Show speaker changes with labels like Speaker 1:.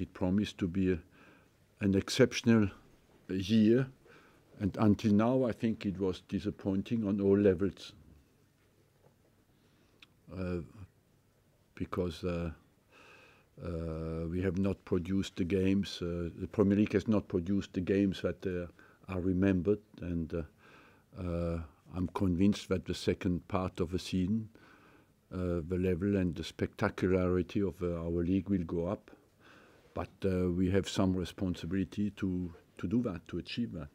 Speaker 1: It promised to be a, an exceptional year, and until now, I think it was disappointing on all levels. Uh, because uh, uh, we have not produced the games, uh, the Premier League has not produced the games that uh, are remembered, and uh, I'm convinced that the second part of the season, the level and the spectacularity of our league will go up but uh, we have some responsibility to, to do that, to achieve that.